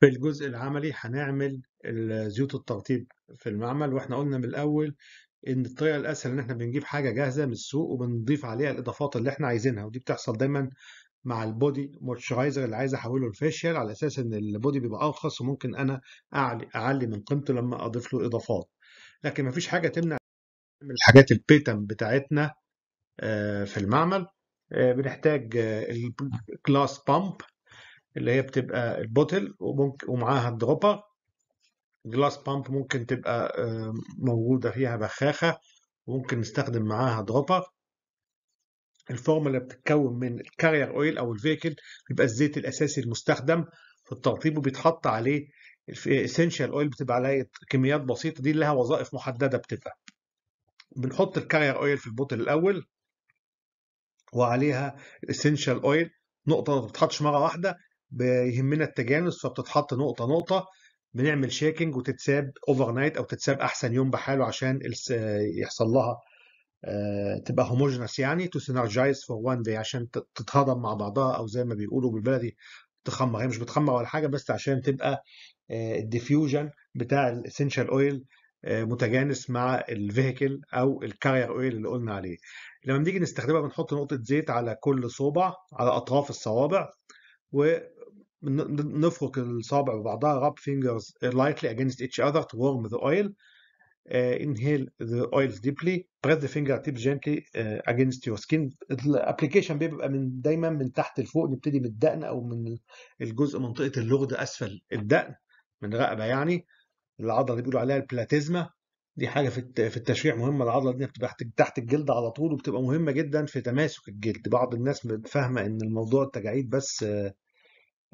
في الجزء العملي هنعمل زيوت الترطيب في المعمل واحنا قلنا من الاول ان الطريقه الاسهل ان احنا بنجيب حاجه جاهزه من السوق وبنضيف عليها الاضافات اللي احنا عايزينها ودي بتحصل دايما مع البودي موتشرايزر اللي عايز احوله لفيشيال على اساس ان البودي بيبقى ارخص وممكن انا اعلي اعلي من قيمته لما اضيف له اضافات لكن مفيش حاجه تمنع من الحاجات البيتم بتاعتنا آه، في المعمل آه، بنحتاج آه، الكلاس بامب اللي هي بتبقى البوتل وممكن ومعاها الدروبر جلاس بامب ممكن تبقى موجودة فيها بخاخة وممكن نستخدم معاها دروبر الفورمة اللي بتتكون من الكارير اويل او الفيكل بيبقى الزيت الاساسي المستخدم في الترطيب وبيتحط عليه الاسنشال اويل بتبقى عليه كميات بسيطة دي لها وظائف محددة بتبقى بنحط الكارير اويل في البوتل الاول وعليها الاسنشال اويل نقطة ما بتتحطش مرة واحدة بيهمنا التجانس فبتتحط نقطه نقطه بنعمل شيكنج وتتساب اوفر نايت او تتساب احسن يوم بحاله عشان يحصل لها آه، تبقى هوموجينس يعني تو سينرجايز فور وان داي عشان تتهضم مع بعضها او زي ما بيقولوا بالبلدي تخمر هي مش بتخمر ولا حاجه بس عشان تبقى آه، الديفيوجن بتاع الاسنشال اويل آه، متجانس مع الفيهيكل او الكارير اويل اللي قلنا عليه لما بنيجي نستخدمها بنحط نقطه زيت على كل صوبع على اطراف الصوابع و نفرك الصابع ببعضها rub fingers lightly against each other to warm the oil uh, inhale the oils deeply press the fingertips gently uh, against your skin الابلكيشن بيبقى من دايما من تحت لفوق نبتدي من الدقن او من الجزء منطقه اللغد اسفل الدقن من رقبه يعني العضله اللي بيقولوا عليها البلاتيزما دي حاجه في التشريع مهمه العضله دي بتبقى تحت الجلد على طول وبتبقى مهمه جدا في تماسك الجلد بعض الناس فاهمه ان الموضوع التجاعيد بس آه،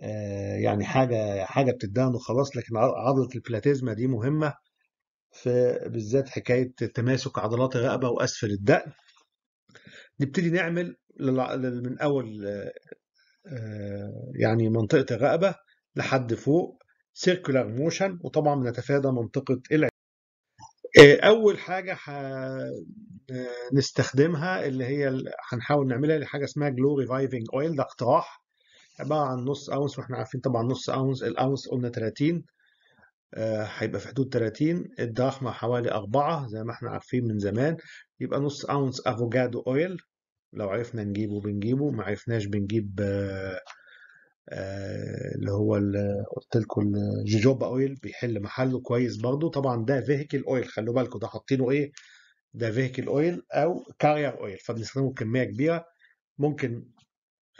آه، يعني حاجه حاجه بتدهن وخلاص لكن عضله البلاتيزما دي مهمه في بالذات حكايه تماسك عضلات الرقبه واسفل الدقن نبتدي نعمل من اول آه، يعني منطقه الرقبه لحد فوق سيركولار موشن وطبعا بنتفادى منطقه العين آه، اول حاجه هنستخدمها اللي هي هنحاول نعملها اللي حاجه اسمها جلو ريفايفنج اويل ده اقتراح عباره عن نص اونس واحنا عارفين طبعا نص اونس الاونس قلنا 30 آه، هيبقى في حدود 30 الدراخمة حوالي 4 زي ما احنا عارفين من زمان يبقى نص اونس افوكادو اويل لو عرفنا نجيبه بنجيبه ما عرفناش بنجيب آه، آه، اللي هو قلت لكم الجوجوبا اويل بيحل محله كويس برضو طبعا ده فيهيكل اويل خلوا بالكم ده حاطينه ايه ده فيهيكل اويل او كارير اويل فبنستخدمه كميه كبيره ممكن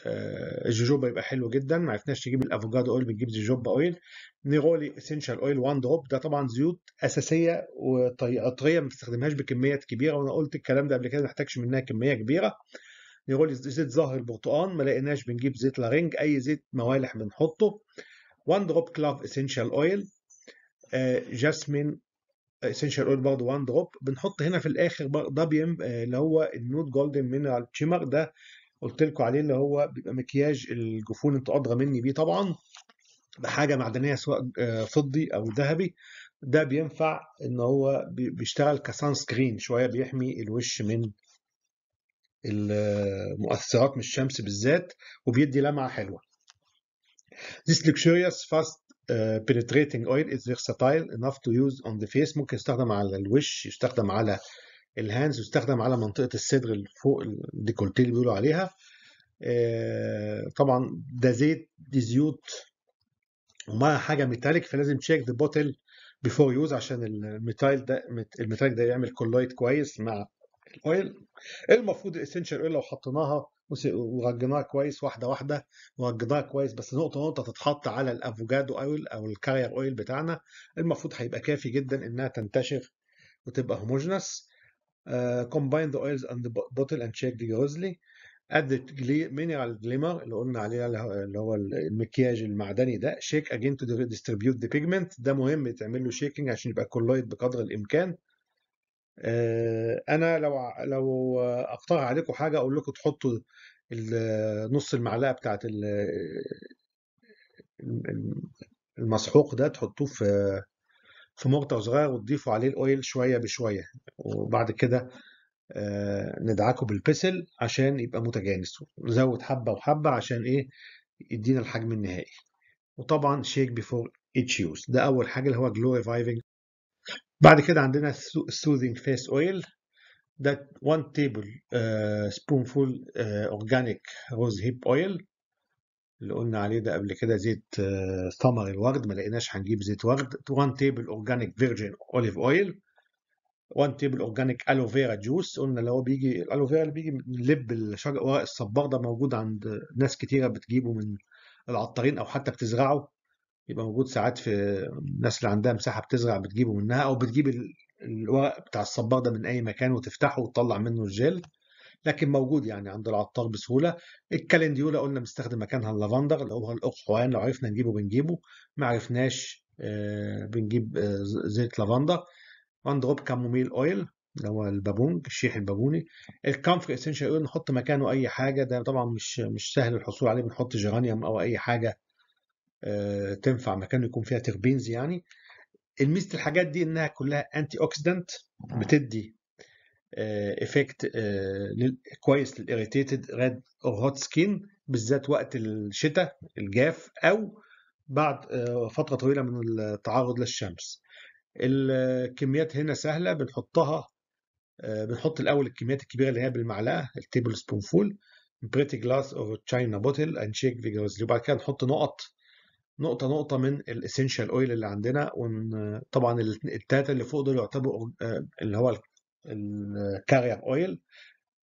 آه، الجوجوبا يبقى حلو جدا ما عرفناش نجيب الافوكادو اويل بنجيب جوجوبا اويل نيغولي اسينشال اويل وان دروب ده طبعا زيوت اساسيه وطريه ما بتستخدمهاش بكميات كبيره وانا قلت الكلام ده قبل كده ما نحتاجش منها كميه كبيره نيغولي زيت زهر البرتقال ما لقيناش بنجيب زيت لارنج اي زيت موالح بنحطه وان دروب كلاف اسينشال اويل جاسمين اسينشال اويل برضه وان دروب بنحط هنا في الاخر ده بيم آه، اللي هو النوت جولدن مينرال تشيمر ده قلت لكم عليه اللي هو بيبقى مكياج الجفون انتوا ادغى مني بيه طبعا بحاجه معدنيه سواء آه، فضي او ذهبي ده بينفع ان هو بيشتغل كسان سكرين شويه بيحمي الوش من المؤثرات من الشمس بالذات وبيدي لمعه حلوه This luxurious fast آه، penetrating oil is versatile enough to use on the face ممكن يستخدم على الوش يستخدم على الهاندز يستخدم على منطقه الصدر اللي فوق الديكولتيه اللي بيقولوا عليها آه، طبعا ده زيت دي زيوت وما حاجه ميتاليك فلازم تشيك ذا بوتل بيفور يوز عشان الميتال ده الميتاليك ده يعمل كولايت كويس مع الاويل المفروض الاسنشال اويل لو حطيناها ورجناها كويس واحده واحده ورجناها كويس بس نقطه نقطه تتحط على الافوكادو اويل او الكارير اويل بتاعنا المفروض هيبقى كافي جدا انها تنتشر وتبقى هوموجنس آه، combine the oils and the bottle and check the vigorously add the mineral glimmer اللي قلنا عليه اللي هو المكياج المعدني ده شيك again to distribute the pigment ده مهم تعمل له شيكنج عشان يبقى كولويد بقدر الامكان آه، انا لو لو اقترح عليكم حاجه اقول لكم تحطوا نص المعلقه بتاعت المسحوق ده تحطوه في في مقطع صغير وتضيفوا عليه الاويل شويه بشويه وبعد كده آه، ندعكه بالبسل عشان يبقى متجانس نزود حبه وحبه عشان ايه يدينا الحجم النهائي وطبعا شيك بيفور اتش يوز ده اول حاجه اللي هو جلو ريفايفنج بعد كده عندنا سوذنج فيس اويل ده 1 تيبل سبونفول اورجانيك روز هيب اويل اللي قلنا عليه ده قبل كده زيت آه، ثمر الورد ما لقيناش هنجيب زيت ورد 1 تيبل اورجانيك فيرجن اوليف اويل 1 تيبل اورجانيك الوفيرا جوس قلنا اللي هو بيجي الالوفيرا اللي بيجي من لب الشجر ورق الصبار ده موجود عند ناس كتيره بتجيبه من العطارين او حتى بتزرعه يبقى موجود ساعات في الناس اللي عندها مساحه بتزرع بتجيبه منها او بتجيب الورق بتاع الصبار ده من اي مكان وتفتحه وتطلع منه الجل لكن موجود يعني عند العطار بسهوله الكالنديولا قلنا بنستخدم مكانها اللافندر اللي هو الاقحوان لو عرفنا نجيبه بنجيبه ما عرفناش آه، بنجيب آه، زيت لافندر وان كاموميل اويل اللي هو البابونج الشيح البابوني الكامفر اسينشال اويل نحط مكانه اي حاجه ده طبعا مش مش سهل الحصول عليه بنحط جيرانيوم او اي حاجه آه، تنفع مكانه يكون فيها تربينز يعني الميزه الحاجات دي انها كلها انتي اوكسيدنت بتدي ايفكت آه، آه، كويس للاريتيتد ريد اور هوت سكين بالذات وقت الشتاء الجاف او بعد آه، فتره طويله من التعرض للشمس الكميات هنا سهله بنحطها بنحط الاول الكميات الكبيره اللي هي بالمعلقه التيبل سبون فول بريتي جلاس او تشاينا بوتل اند شيك فيجوزلي وبعد كده نحط نقط نقطه نقطه من الاسينشال اويل اللي عندنا وطبعا التلاته اللي فوق دول يعتبروا اللي هو الكارير اويل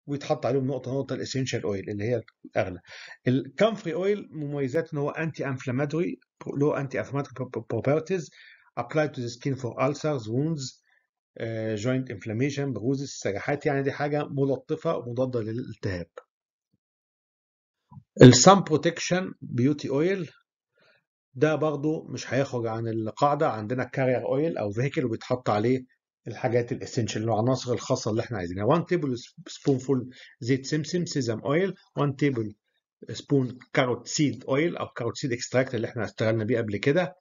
ويتحط عليهم نقطه نقطه الاسينشال اويل اللي هي الاغلى الكامفري اويل مميزات ان هو انتي انفلاماتوري لو انتي انفلاماتوري بروبرتيز ابلايد تو ذا سكين فور السرز وونز جوينت انفلاميشن بروز السجاحات يعني دي حاجه ملطفه ومضاده للالتهاب السام بروتكشن بيوتي اويل ده برضو مش هيخرج عن القاعدة عندنا كارير اويل او فيهيكل وبيتحط عليه الحاجات الاسينشال العناصر الخاصه اللي احنا عايزينها 1 تيبل سبون فول زيت سمسم سيزم اويل 1 تيبل سبون كاروت سيد اويل او كاروت سيد اكستراكت اللي احنا اشتغلنا بيه قبل كده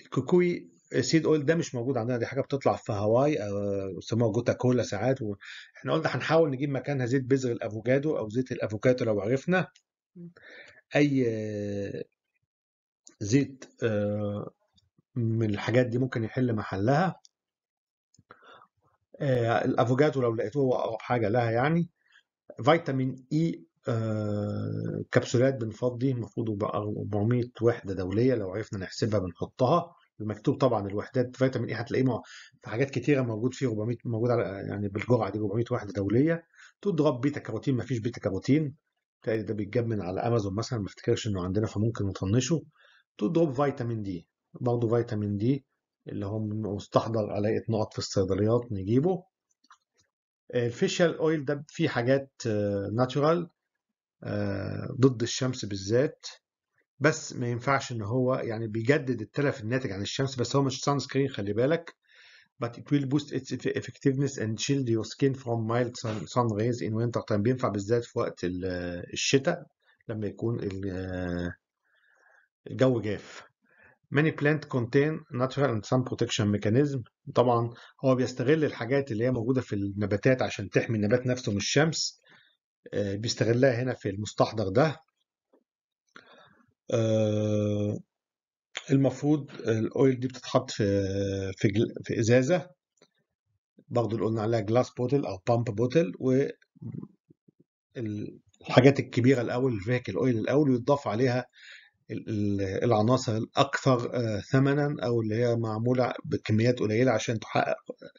الكوكوي سيد اويل ده مش موجود عندنا دي حاجه بتطلع في هاواي آه، بيسموها جوتا كولا ساعات احنا قلنا هنحاول نجيب مكانها زيت بذر الافوكادو او زيت الافوكادو لو عرفنا اي آه، زيت آه، من الحاجات دي ممكن يحل محلها آه، الافوكادو لو لقيتوه اقرب حاجه لها يعني فيتامين اي e، آه كبسولات بنفضي المفروض 400 وحده دوليه لو عرفنا نحسبها بنحطها المكتوب طبعا الوحدات فيتامين اي e هتلاقيه في حاجات كتيره موجود فيه 400 موجود على يعني بالجرعه دي 400 وحده دوليه تضرب بيتا كاروتين مفيش بيتا كاروتين ده بيتجاب من على امازون مثلا ما افتكرش انه عندنا فممكن نطنشه تضرب فيتامين دي برضه فيتامين دي اللي هم مستحضر على نقط في الصيدليات نجيبه الفيشال آه، اويل ده فيه حاجات ناتشورال آه، آه، ضد الشمس بالذات بس ما ينفعش ان هو يعني بيجدد التلف الناتج عن الشمس بس هو مش سان سكرين خلي بالك but it will boost its effectiveness and shield your skin from mild sun, sun rays in winter time بينفع بالذات في وقت الشتاء لما يكون الجو جاف Many plants contain natural and sun protection mechanism طبعا هو بيستغل الحاجات اللي هي موجوده في النباتات عشان تحمي النبات نفسه من الشمس آه، بيستغلها هنا في المستحضر ده آه، المفروض الاويل دي بتتحط في في في ازازه برضه اللي قلنا عليها جلاس بوتل او بامب بوتل و الحاجات الكبيره الاول الفيكل اويل الاول ويضاف عليها العناصر الاكثر آه، ثمنا او اللي هي معموله بكميات قليله عشان تحقق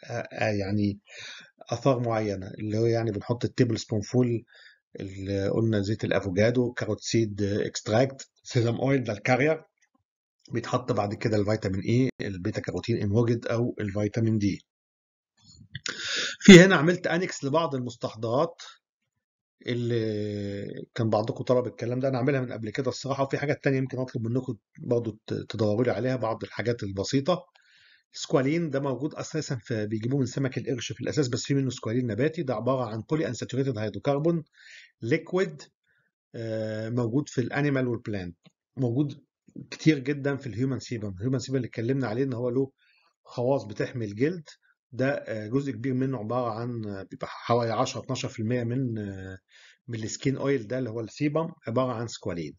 آه، آه، يعني اثار معينه اللي هو يعني بنحط التيبل سبون فول اللي قلنا زيت الافوكادو كاروت سيد اكستراكت سيزم اويل ده الكارير بيتحط بعد كده الفيتامين اي البيتا كاروتين ان وجد او الفيتامين دي في هنا عملت انكس لبعض المستحضرات اللي كان بعضكم طلب الكلام ده انا عاملها من قبل كده الصراحه وفي حاجات تانية يمكن اطلب منكم برضه تدوروا لي عليها بعض الحاجات البسيطه سكوالين ده موجود اساسا في بيجيبوه من سمك القرش في الاساس بس في منه سكوالين نباتي ده عباره عن بولي انساتوريتد هيدروكربون ليكويد موجود في الانيمال والبلانت موجود كتير جدا في الهيومن سيبم الهيومن سيبم اللي اتكلمنا عليه ان هو له خواص بتحمي الجلد ده آه، جزء كبير منه عباره عن آه، بيبقى حوالي 10 12% من آه، من السكين اويل ده اللي هو السيبم عباره عن سكوالين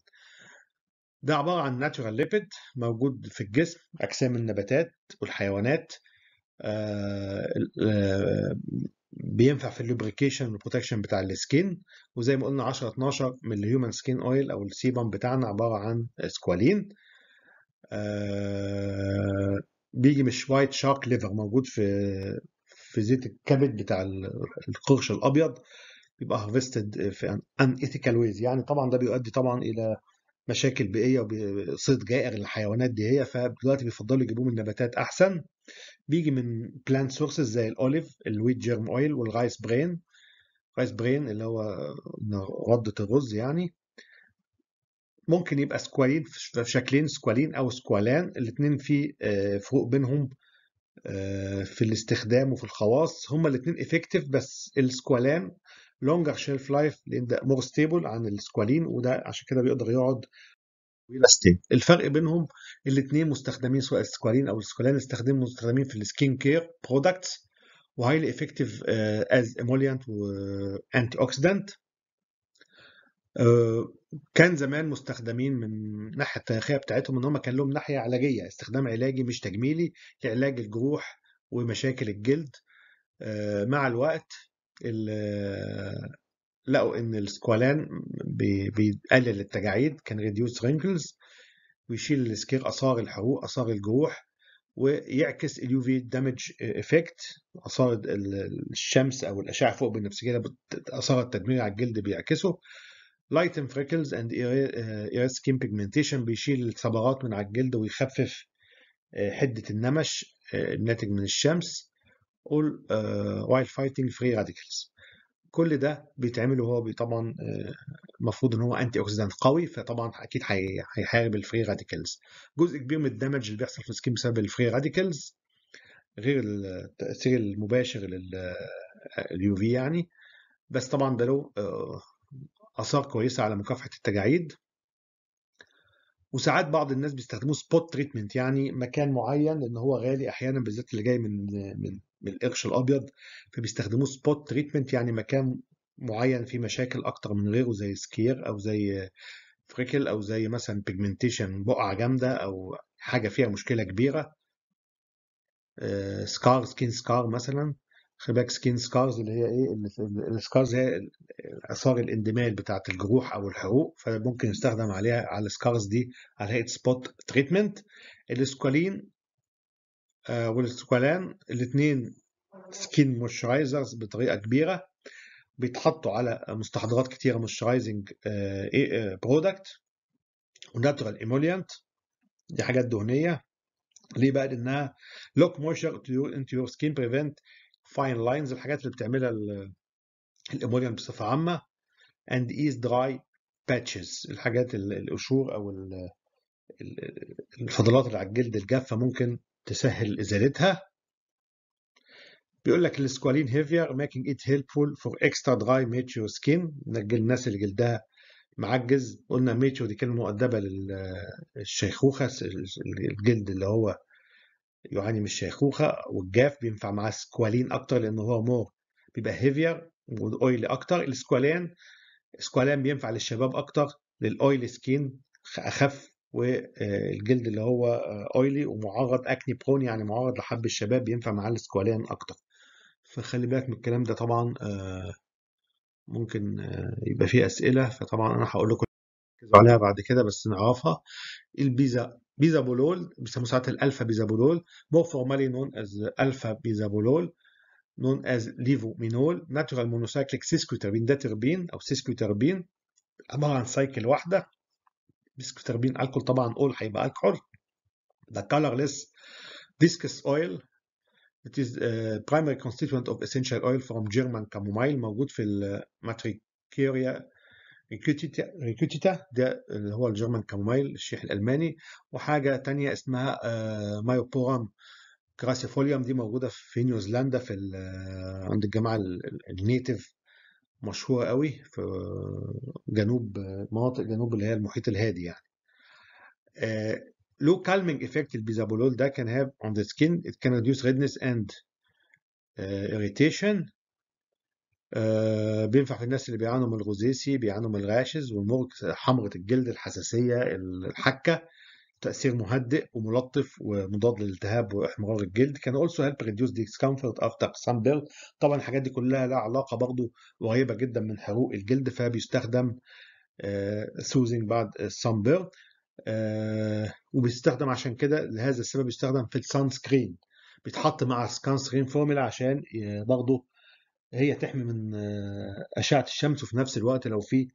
ده عباره عن ناتشورال ليبيد موجود في الجسم اجسام النباتات والحيوانات بينفع في اللوبريكيشن والبروتكشن بتاع السكين وزي ما قلنا 10 12 من الهيومن سكين اويل او السيبم بتاعنا عباره عن سكوالين بيجي من وايت شاك ليفر موجود في في زيت الكبد بتاع القرش الابيض بيبقى هارفستد في ان ايثيكال ويز يعني طبعا ده بيؤدي طبعا الى مشاكل بيئيه وصيد جائر للحيوانات دي هي فدلوقتي بيفضلوا يجيبوه من نباتات احسن بيجي من بلانت سورسز زي الاوليف الويت جيرم اويل والرايس برين رايس برين اللي هو رده الرز يعني ممكن يبقى سكوالين في شكلين سكوالين او سكوالان الاثنين في آه، فروق بينهم آه، في الاستخدام وفي الخواص هما الاثنين افكتيف بس السكوالان لونجر شيلف لايف لان ده مور ستيبل عن السكوالين وده عشان كده بيقدر يقعد الفرق بينهم الاثنين مستخدمين سواء السكوالين او السكوالان استخدموا مستخدمين في السكين كير برودكتس وهايلي افكتيف از اموليانت وانتي اوكسيدنت آه، كان زمان مستخدمين من الناحيه التاريخيه بتاعتهم ان هم كان لهم ناحيه علاجيه استخدام علاجي مش تجميلي لعلاج الجروح ومشاكل الجلد آه، مع الوقت آه، لقوا ان السكوالان بيقلل التجاعيد كان ريديوس رينكلز ويشيل السكير اثار الحروق اثار الجروح ويعكس اليو في دامج افكت اثار الشمس او الاشعه فوق بالنفسجيه اثار التدمير على الجلد بيعكسه لايتن فريكلز اند اير سكين بيجمنتيشن بيشيل الصبغات من على الجلد ويخفف آه، حده النمش آه، الناتج من الشمس اول وايل فايتنج فري راديكلز كل ده بيتعمل وهو طبعا المفروض آه، ان هو انتي اوكسيدانت قوي فطبعا اكيد هيحارب الفري راديكلز جزء كبير من الدمج اللي بيحصل في السكين بسبب الفري راديكلز غير التاثير المباشر لليو في يعني بس طبعا ده له آثار كويسة على مكافحة التجاعيد وساعات بعض الناس بيستخدموه سبوت تريتمنت يعني مكان معين لان هو غالي احيانا بالذات اللي جاي من من من القرش الابيض فبيستخدموه سبوت تريتمنت يعني مكان معين فيه مشاكل اكتر من غيره زي سكير او زي فريكل او زي مثلا بيجمنتيشن بقعه جامده او حاجه فيها مشكله كبيره سكار سكين سكار مثلا خلي بالك سكين سكارز اللي هي ايه السكارز هي اثار الاندماج بتاعه الجروح او الحروق فممكن يستخدم عليها على السكارز دي على هيئه سبوت تريتمنت الاسكولين والسكولان آه، والاسكولان الاثنين سكين موشرايزرز بطريقه كبيره بيتحطوا على مستحضرات كتيره موشرايزنج برودكت وناتورال ايموليانت دي حاجات دهنيه ليه بقى لانها لوك موشر انت يور سكين بريفنت فاين لاينز الحاجات اللي بتعملها الاموليان بصفه عامه اند ايز دراي باتشز الحاجات القشور او الفضلات اللي على الجلد الجافه ممكن تسهل ازالتها بيقول لك السكوالين هيفير ميكينج ات هيلبفول فور اكسترا دراي ميتشيو سكين الناس اللي جلدها معجز قلنا ميتشو دي كلمه مؤدبه للشيخوخه الجلد اللي هو يعاني من الشيخوخه والجاف بينفع معاه سكوالين اكتر لان هو مور بيبقى هيفير والاويل اكتر السكوالين سكوالين بينفع للشباب اكتر للاويل سكين اخف والجلد اللي هو اويلي ومعرض اكني برون يعني معرض لحب الشباب بينفع معاه السكوالين اكتر فخلي بالك من الكلام ده طبعا آه، ممكن آه، يبقى فيه اسئله فطبعا انا هقول لكم ركزوا عليها بعد كده بس نعرفها البيزا بيزا بولول بيسموه ساعات الالفا بيزا بولول مور فورمالي نون از الفا بيزا بولول نون از ليفو مينول ناتشورال مونوسايكليك سيسكوتربين ده تربين او سيسكوتربين عباره عن سايكل واحده سيسكوتربين الكول طبعا اول هيبقى الكحول ذا colorless ديسكس اويل It is a primary constituent of essential oil from German chamomile موجود في الماتريكيريا ريكوتيتا ده اللي هو الجيرمان كامومايل الشيح الالماني وحاجه تانية اسمها آه، مايوبورام كراسيفوليوم دي موجوده في نيوزيلندا في آه، عند الجماعه النيتف مشهوره قوي في آه، جنوب مناطق جنوب اللي هي المحيط الهادي يعني لو كالمنج افكت البيزابولول ده كان هاف اون ذا سكين ات كان ريدنس اند اريتيشن آه، بينفع في الناس اللي بيعانوا من الغزيسي بيعانوا من الراشز والمرض حمرة الجلد الحساسية الحكة تأثير مهدئ وملطف ومضاد للالتهاب واحمرار الجلد كان also help reduce discomfort after sunburn طبعا الحاجات دي كلها لها علاقة برضو قريبة جدا من حروق الجلد فبيستخدم سوزنج بعد بيرد وبيستخدم عشان كده لهذا السبب بيستخدم في السان سكرين بيتحط مع السكان سكرين فورميلا عشان برضه هي تحمي من آه، اشعه الشمس وفي نفس الوقت لو في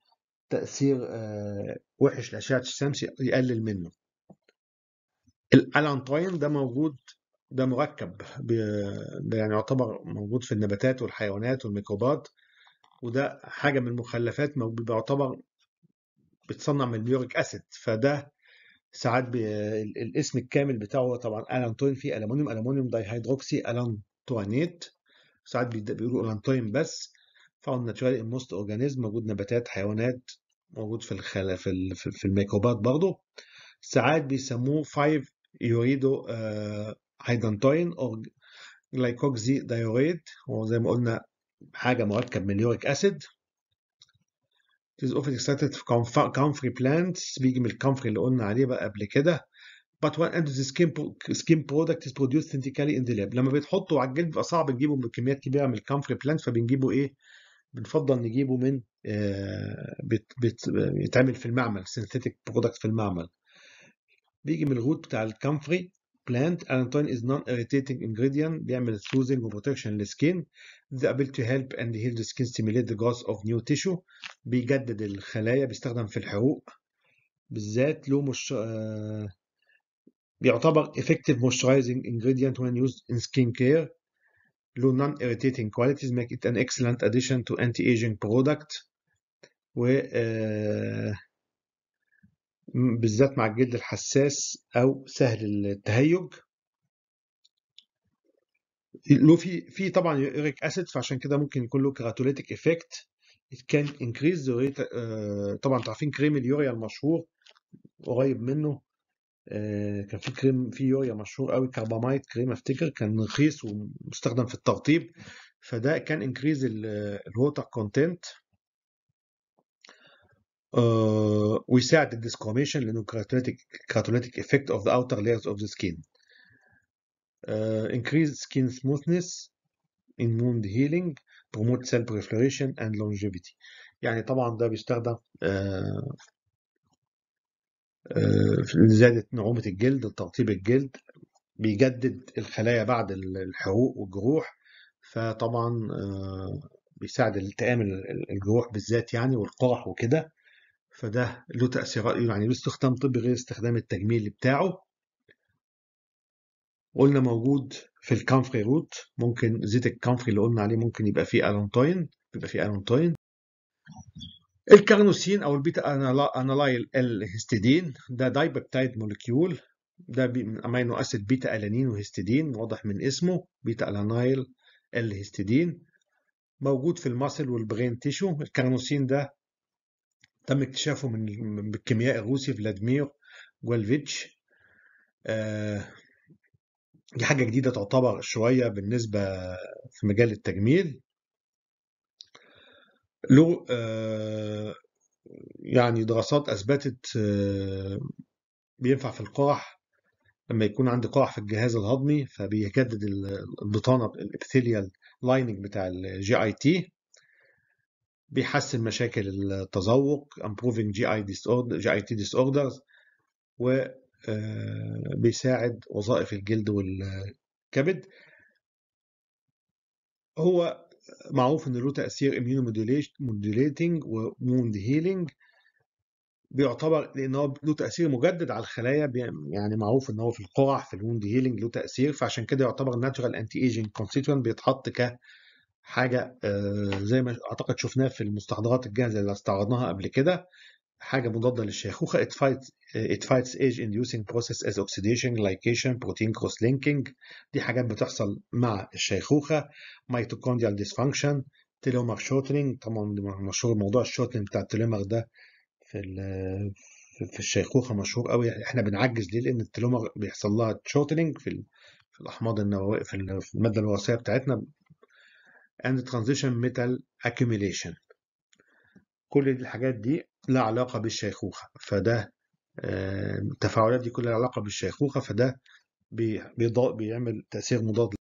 تاثير آه، وحش لاشعه الشمس يقلل منه الالانتوين ده موجود ده مركب ده يعني يعتبر موجود في النباتات والحيوانات والميكروبات وده حاجه من المخلفات بيعتبر بتصنع من البيوريك اسيد فده ساعات الاسم الكامل بتاعه طبعا الانتوين فيه المونيوم المونيوم داي هيدروكسي الانتوانيت ساعات بيقولوا الانتايم بس فاوند ناتشورال ان موست اورجانيزم موجود نباتات حيوانات موجود في الخلا في في الميكروبات برضه ساعات بيسموه 5 يوريدو آه، هيدانتاين او جلايكوكسي دايوريت هو زي ما قلنا حاجه مركب من اليوريك اسيد It is often extracted from comfrey plants بيجي من الكامفري اللي قلنا عليه بقى قبل كده but when and the skin skin product is produced synthetically in the lab لما بتحطه على الجلد بيبقى صعب نجيبه بكميات كبيره من الكامفري بلانت فبنجيبه ايه بنفضل نجيبه من آه بيت بيتعمل في المعمل سينثيتيك برودكت في المعمل بيجي من الروت بتاع الكامفري بلانت allantoin از نون irritating ingredient بيعمل سوزنج وبروتكشن للسكين the ability to help and heal the skin stimulate the growth of new tissue بيجدد الخلايا بيستخدم في الحروق بالذات له مش آه بيعتبر effective moisturizing ingredient when used in skin care له non irritating qualities make it an excellent addition to anti-aging product و آه، بالذات مع الجلد الحساس او سهل التهيج له في في طبعا يوريك اسيد فعشان كده ممكن يكون له كراتوليتيك افكت كان انكريز طبعا تعرفين عارفين كريم اليوريا المشهور قريب منه آه، كان في كريم في يوريا مشهور قوي كاربامايت كريم افتكر كان رخيص ومستخدم في الترطيب فده كان انكريز الووتر كونتنت آه، ويساعد الديسكوميشن لانه كراتوليتيك كراتوليتيك افكت اوف ذا اوتر لايرز اوف ذا سكين انكريز سكين سموثنس ان موند هيلينج بروموت سيل بريفلوريشن اند لونجيفيتي يعني طبعا ده بيستخدم uh, آه، زادت نعومة الجلد ترطيب الجلد بيجدد الخلايا بعد الحروق والجروح فطبعا آه، بيساعد التئام الجروح بالذات يعني والقرح وكده فده له تأثيرات يعني له استخدام طبي غير استخدام التجميل بتاعه قلنا موجود في الكامفري روت ممكن زيت الكامفري اللي قلنا عليه ممكن يبقى فيه الانتاين بيبقى فيه الانتاين الكارنوسين او البيتا انالايل الهستيدين ده دايبيبتايد موليكيول ده من امينو اسيد بيتا الانين وهستيدين واضح من اسمه بيتا الانايل الهستيدين موجود في الماسل والبرين تيشو الكارنوسين ده تم اكتشافه من الكيميائي الروسي فلاديمير جوالفيتش آه دي حاجة جديدة تعتبر شوية بالنسبة في مجال التجميل له آه، يعني دراسات أثبتت آه، بينفع في القاح لما يكون عندي قاح في الجهاز الهضمي فبيجدد البطانة الابثيليال لايننج بتاع الجي اي تي بيحسن مشاكل التذوق امبروفنج جي اي disorder جي اي تي و وبيساعد آه، وظائف الجلد والكبد هو معروف ان له تاثير اميونو موديليتنج وموند هيلينج بيعتبر لان هو له تاثير مجدد على الخلايا يعني معروف ان هو في القرح في الوند هيلينج له تاثير فعشان كده يعتبر ناتشورال انتي ايجنج كونستيتوينت بيتحط ك حاجه آه، زي ما اعتقد شفناها في المستحضرات الجاهزه اللي استعرضناها قبل كده حاجة مضادة للشيخوخة it fights it fights age inducing process as oxidation glycation protein cross linking دي حاجات بتحصل مع الشيخوخة mitochondrial dysfunction telomere shortening طبعا مشهور موضوع الشورتنج بتاع التلومر ده في في الشيخوخة مشهور قوي احنا بنعجز ليه لان التلومر بيحصل لها شورتنج في في الاحماض النووية في المادة الوراثية بتاعتنا and transition metal accumulation كل الحاجات دي لا علاقة بالشيخوخة فده آه، التفاعلات دي كلها علاقة بالشيخوخة فده بيعمل تأثير مضاد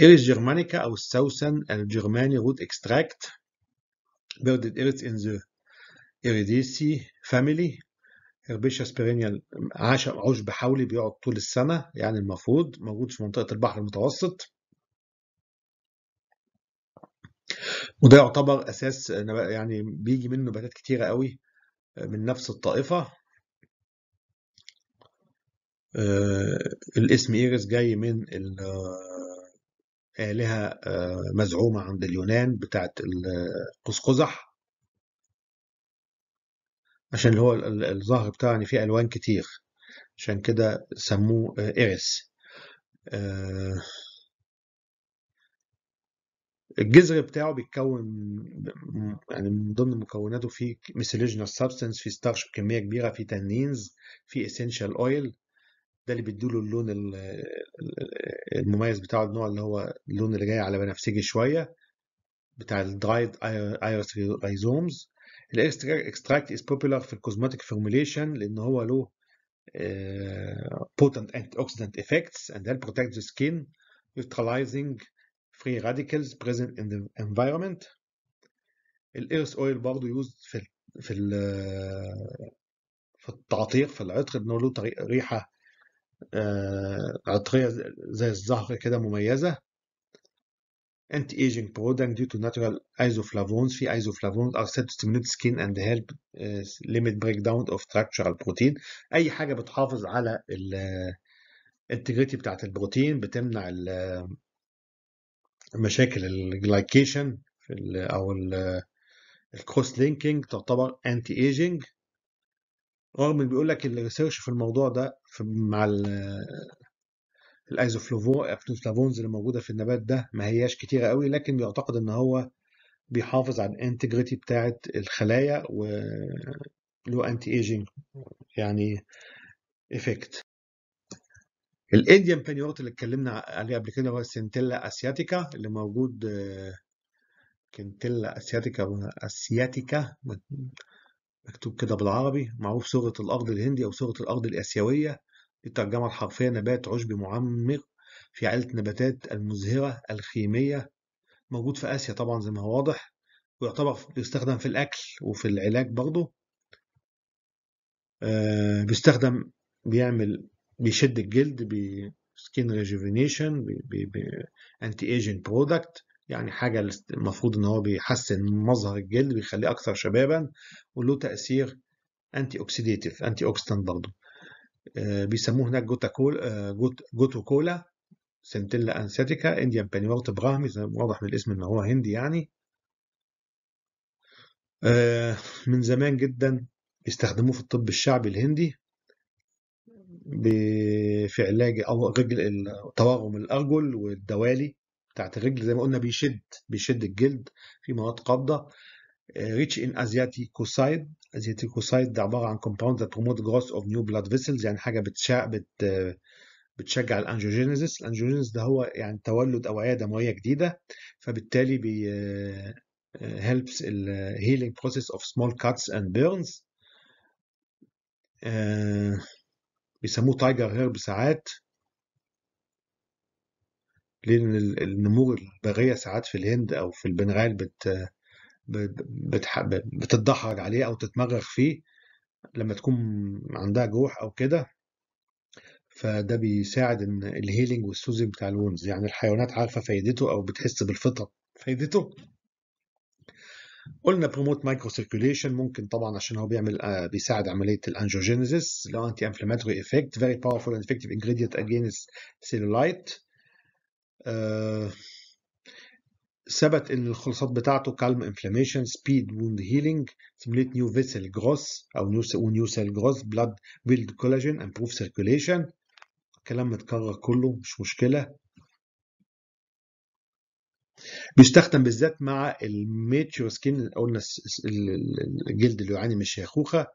إيريس جيرمانيكا أو السوسن الجرماني روت إكستراكت بيردت إيريس إن ذا إيريديسي فاميلي هربيشا سبيرينيال عشب حولي بيقعد طول السنة يعني المفروض موجود في منطقة البحر المتوسط وده يعتبر اساس يعني بيجي منه نباتات كتيره قوي آه، من نفس الطائفه آه، الاسم ايرس جاي من آه، آلهة مزعومة عند اليونان بتاعت القزقزح عشان اللي هو الظهر بتاعه يعني فيه ألوان كتير عشان كده سموه إيرس الجذر بتاعه بيتكون يعني من ضمن مكوناته في ميثيلوجينال سبستانس في ستارش بكميه كبيره في تنينز في اسينشال اويل ده اللي بيديله اللون المميز بتاعه النوع اللي هو اللون اللي جاي على بنفسجي شويه بتاع الدرايد ايرس ريزومز الاكستراكت از بوبولار في الكوزماتيك فورميليشن لان هو له آه، potent اوكسيدنت افكتس اند هيل بروتكت ذا سكين neutralizing free radicals present in the environment ال earth oil برضه used في الـ في الـ في التعطير في العطر انه له ريحه عطريه زي الزهر كده مميزه anti aging product due to natural isoflavones في isoflavones are said to stimulate skin and help uh, limit breakdown of structural protein اي حاجه بتحافظ على ال integrity بتاعت البروتين بتمنع ال مشاكل الجلايكيشن او الكروس لينكينج تعتبر انتي ايجينج رغم ان بيقول لك الريسيرش في الموضوع ده في مع الايزوفلافونز اللي موجوده في النبات ده ما هياش كتيره قوي لكن بيعتقد ان هو بيحافظ على الانتجريتي بتاعه الخلايا و له انتي ايجينج يعني افكت الانديان بانيورت اللي اتكلمنا عليه قبل كده هو سنتيلا اسياتيكا اللي موجود كنتيلا اسياتيكا اسياتيكا مكتوب كده بالعربي معروف صوره الارض الهندي او صوره الارض الاسيويه الترجمه الحرفيه نبات عشبي معمر في عائله النباتات المزهره الخيميه موجود في اسيا طبعا زي ما هو واضح ويعتبر بيستخدم في الاكل وفي العلاج برضه آه، بيستخدم بيعمل بيشد الجلد بسكين ريجوفينيشن بانتي ايجين برودكت يعني حاجه المفروض ان هو بيحسن مظهر الجلد بيخليه اكثر شبابا وله تاثير انتي اوكسيديتيف انتي اوكسيدنت برضه آه، بيسموه هناك جوتا كولا آه، جوت جوتو كولا سنتيلا انساتيكا انديان بانيورت براهمي واضح من الاسم ان هو هندي يعني آه، من زمان جدا بيستخدموه في الطب الشعبي الهندي في علاج او رجل تورم الارجل والدوالي بتاعت الرجل زي ما قلنا بيشد بيشد الجلد في مواد قابضه ريتش ان ازياتيكوسايد ازياتيكوسايد ده عباره عن كومباوند ذات بروموت جروث اوف نيو بلاد فيسلز يعني حاجه بتشع بت بتشجع الانجيوجينيزيس الانجيوجينيزيس ده هو يعني تولد اوعيه دمويه جديده فبالتالي بي هيلبس الهيلينج بروسيس اوف سمول كاتس اند بيرنز بيسموه تايجر هيرب ساعات لان النمور البغيه ساعات في الهند او في البنغال بت بتتدحرج عليه او تتمرغ فيه لما تكون عندها جروح او كده فده بيساعد ان الهيلينج والسوزنج بتاع الونز يعني الحيوانات عارفه فايدته او بتحس بالفطر فايدته قلنا بروموت مايكرو سيركيوليشن ممكن طبعا عشان هو بيعمل آه، بيساعد عمليه الانجوجينيسيس لو انتي انفلاماتوري افكت فيري باورفول اند افكتيف انجريدينت اجينست سيلولايت ثبت ان الخلاصات بتاعته كالم انفلاميشن سبيد ووند هيلينج سيميليت نيو فيسل جروس او نيو ونيو سيل جروس بلاد بيلد كولاجين امبروف سيركيوليشن كلام متكرر كله مش مشكله بيستخدم بالذات مع الميتشور سكين قلنا الجلد اللي يعاني من الشيخوخه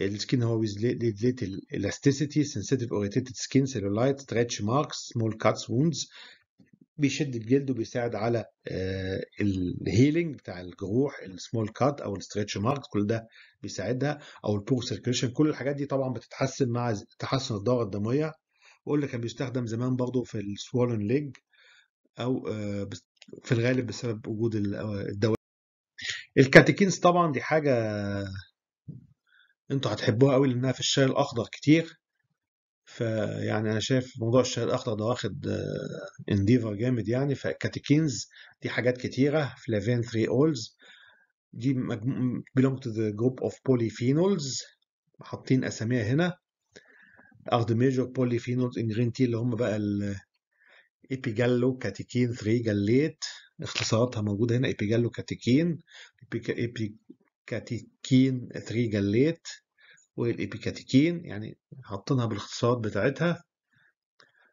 السكين هو ويز ليت الاستيسيتي سنسيتيف irritated سكين سيلولايت ستريتش ماركس سمول كاتس wounds بيشد الجلد وبيساعد على آه، الهيلينج بتاع الجروح السمول كات او الستريتش ماركس كل ده بيساعدها او البور سيركيشن كل الحاجات دي طبعا بتتحسن مع تحسن الدوره الدمويه وقلنا كان بيستخدم زمان برضه في السوالن ليج او آه، في الغالب بسبب وجود الدواء الكاتيكينز طبعا دي حاجه انتوا هتحبوها قوي لانها في الشاي الاخضر كتير فيعني انا شايف موضوع الشاي الاخضر ده واخد انديفر آه، جامد يعني فالكاتيكينز دي حاجات كتيره فلافين 3 اولز دي تو ذا جروب اوف بولي فينولز حاطين اساميها هنا are ميجور بولي فينولز ان جرين تي اللي هم بقى ال ايبيجالو كاتيكين 3 جليت اختصاراتها موجودة هنا ايبيجالو كاتيكين ايبيكاتيكين 3 جليت والإبيكاتيكين يعني حاطينها بالاختصارات بتاعتها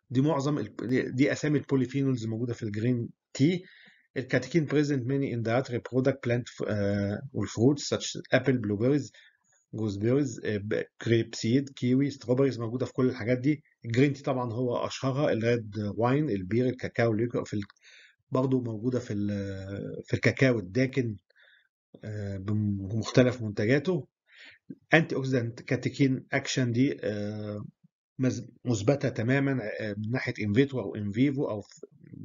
دي معظم دي أسامي البوليفينولز موجودة في الجرين تي الكاتيكين بريزنت ماني ان dietary برودكت بلانت والفروت ساتش ابل بلو بيريز جوز بيريز grape سيد كيوي ستروبريز موجودة في كل الحاجات دي الجرين تي طبعا هو اشهرها الريد واين البير الكاكاو اللي في ال... برضه موجوده في ال... في الكاكاو الداكن آه، بمختلف منتجاته انتي اوكسيدنت كاتيكين اكشن دي آه، مثبته تماما آه، من ناحيه ان او ان فيفو او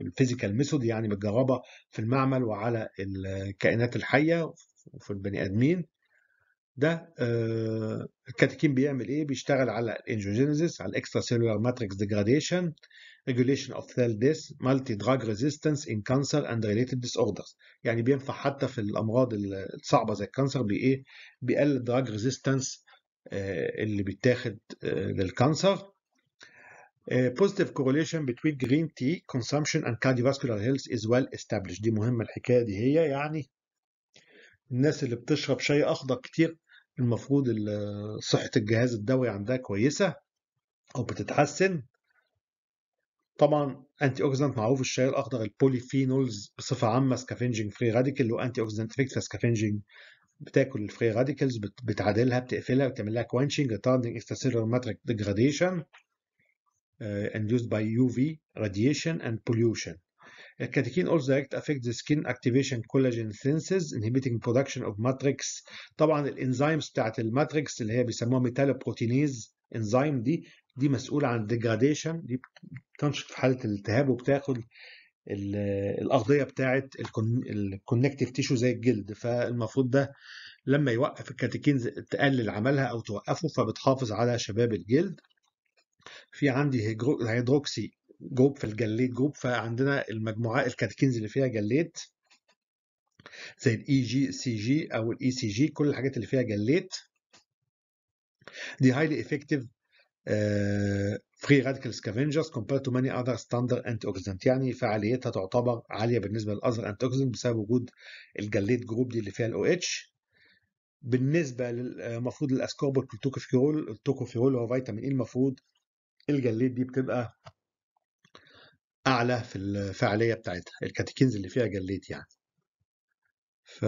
الفيزيكال ميثود يعني بتجربها في المعمل وعلى الكائنات الحيه وفي البني ادمين ده آه الكاتيكين بيعمل ايه بيشتغل على الانجوجينيزيس على الاكسترا سيلولار ماتريكس ديجراديشن اوف سيل ديس مالتي دراج ريزيستنس ان كانسر اند ريليتد ديس اوردرز يعني بينفع حتى في الامراض الصعبه زي الكانسر بايه بيقلل دراج آه، ريزيستنس اللي بيتاخد آه، للكانسر بوزيتيف كورليشن بتوين جرين تي كونسامشن اند كارديوفاسكولار هيلث از ويل استابليش دي مهمه الحكايه دي هي يعني الناس اللي بتشرب شاي اخضر كتير المفروض صحة الجهاز الدوري عندها كويسة أو بتتحسن طبعا انتي اوكسيدنت معروف الشاي الاخضر البوليفينولز بصفه عامه سكافنجنج فري راديكال وانتي اوكسيدنت فيكس فسكافنجنج بتاكل الفري راديكالز بتعادلها بتقفلها وتعمل لها كوانشنج ريتاردنج اكستاسيلر ماتريك ديجراديشن انديوسد باي يو في راديشن اند بوليوشن الكاتيكين اولز دايركت افكت ذا سكين اكتيفيشن كولاجين سينسز انهبيتنج برودكشن اوف ماتريكس طبعا الانزيمز بتاعت الماتريكس اللي هي بيسموها ميتالوبروتينيز انزيم دي دي مسؤوله عن الديجراديشن دي بتنشط في حاله الالتهاب وبتاخد الاغذيه بتاعت الكونكتيف تيشو زي الجلد فالمفروض ده لما يوقف الكاتيكينز تقلل عملها او توقفه فبتحافظ على شباب الجلد في عندي هيدروكسي جوب في الجليد جوب فعندنا المجموعه الكاتكينز اللي فيها جليد زي الاي جي سي جي او الاي سي e جي كل الحاجات اللي فيها جليد دي هايلي افكتيف فري راديكال سكافنجرز scavengers تو ماني اذر ستاندر انت اوكسيدنت يعني فعاليتها تعتبر عاليه بالنسبه للاذر انت اوكسيدنت بسبب وجود الجليد جروب دي اللي فيها الاو اتش بالنسبه آه، المفروض للاسكوربيك التوكوفيرول التوكوفيرول هو فيتامين اي e، المفروض الجليد دي بتبقى اعلى في الفاعليه بتاعتها الكاتيكينز اللي فيها جليت يعني ف